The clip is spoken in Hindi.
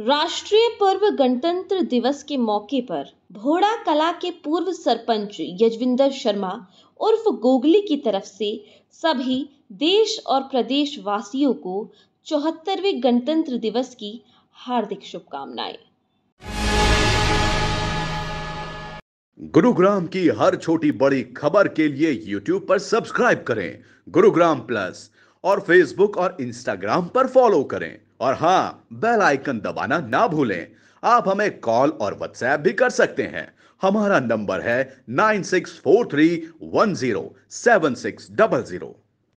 राष्ट्रीय पर्व गणतंत्र दिवस के मौके पर भोड़ा कला के पूर्व सरपंच यजविंदर शर्मा उर्फ गोगली की तरफ से सभी देश और प्रदेश वासियों को चौहत्तरवे गणतंत्र दिवस की हार्दिक शुभकामनाएं गुरुग्राम की हर छोटी बड़ी खबर के लिए YouTube पर सब्सक्राइब करें गुरुग्राम प्लस और फेसबुक और इंस्टाग्राम पर फॉलो करें और हाँ बेल आइकन दबाना ना भूलें आप हमें कॉल और व्हाट्सएप भी कर सकते हैं हमारा नंबर है nine six four three one zero seven six double zero